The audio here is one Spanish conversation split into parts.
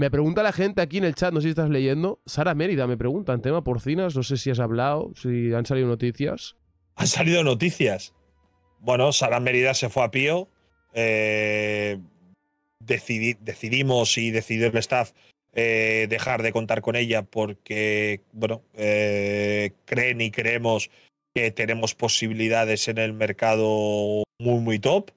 Me pregunta la gente aquí en el chat, no sé si estás leyendo. Sara Mérida me pregunta en tema porcinas, no sé si has hablado, si han salido noticias. Han salido noticias. Bueno, Sara Mérida se fue a Pío. Eh, decidimos y decidió el staff eh, dejar de contar con ella porque, bueno, eh, creen y creemos que tenemos posibilidades en el mercado muy, muy top.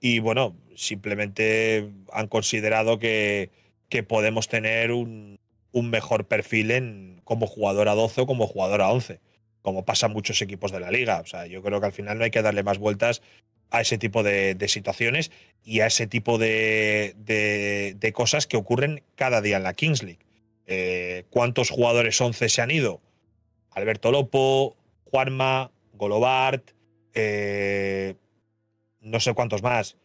Y bueno, simplemente han considerado que que podemos tener un, mejor perfil en como jugador a 12 o como jugador a 11, como pasa en muchos equipos de la liga. O sea, yo creo que al final no hay que darle más vueltas a ese tipo de, situaciones y a ese tipo de, de, cosas que ocurren cada día en la Kings League. Eh, ¿Cuántos jugadores 11 se han ido? Alberto Lopo, Juanma, Golobart, eh, no sé cuántos más.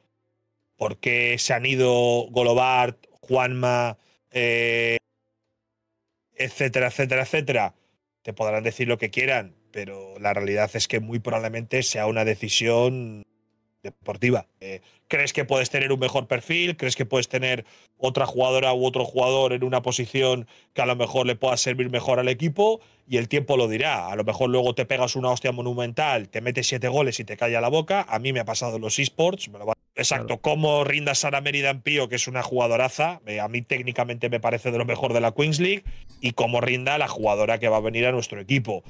¿Por qué se han ido Golobart Juanma, eh, etcétera, etcétera, etcétera, te podrán decir lo que quieran, pero la realidad es que muy probablemente sea una decisión deportiva. Eh, ¿Crees que puedes tener un mejor perfil? ¿Crees que puedes tener otra jugadora u otro jugador en una posición que a lo mejor le pueda servir mejor al equipo? Y el tiempo lo dirá. A lo mejor luego te pegas una hostia monumental, te metes siete goles y te calla la boca. A mí me ha pasado los esports, me lo Exacto, Cómo rinda Sara Mérida en Pío, que es una jugadoraza, eh, a mí técnicamente me parece de lo mejor de la Queens League, y cómo rinda la jugadora que va a venir a nuestro equipo.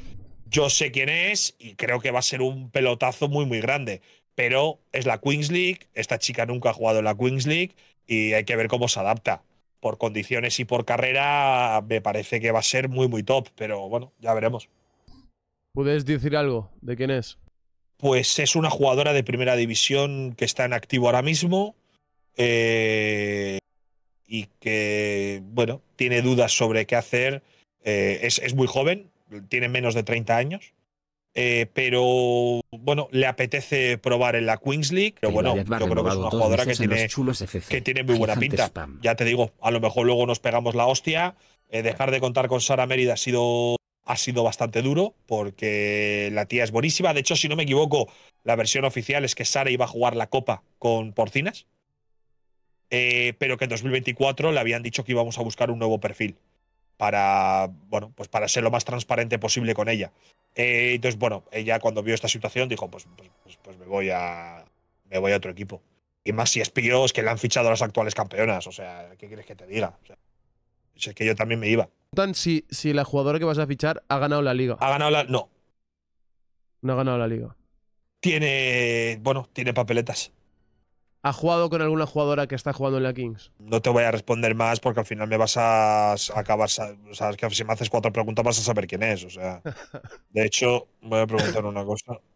Yo sé quién es y creo que va a ser un pelotazo muy, muy grande, pero es la Queens League, esta chica nunca ha jugado en la Queens League y hay que ver cómo se adapta. Por condiciones y por carrera me parece que va a ser muy, muy top, pero bueno, ya veremos. ¿Puedes decir algo de quién es? pues es una jugadora de primera división que está en activo ahora mismo eh, y que, bueno, tiene dudas sobre qué hacer. Eh, es, muy joven, tiene menos de 30 años. Eh, pero bueno, le apetece probar en la Queens League. Pero bueno, yo creo que es una jugadora que tiene, que tiene muy buena pinta. Ya te digo, a lo mejor luego nos pegamos la hostia. dejar de contar con Sara Mérida ha sido ha sido bastante duro porque la tía es buenísima. De hecho, si no me equivoco, la versión oficial es que Sara iba a jugar la copa con Porcinas, eh, pero que en 2024 le habían dicho que íbamos a buscar un nuevo perfil para, bueno, pues para ser lo más transparente posible con ella. Eh, entonces, bueno, ella cuando vio esta situación dijo, pues, pues, pues, pues, me, voy a, me voy a otro equipo. Y más si es pío, es que le han fichado a las actuales campeonas. O sea, ¿qué quieres que te diga? O es que yo también me iba si, si la jugadora que vas a fichar ha ganado la liga. Ha ganado la. No. No ha ganado la liga. Tiene. Bueno, tiene papeletas. ¿Ha jugado con alguna jugadora que está jugando en la Kings? No te voy a responder más porque al final me vas a acabar. O sea, que si me haces cuatro preguntas vas a saber quién es. O sea. De hecho, voy a preguntar una cosa.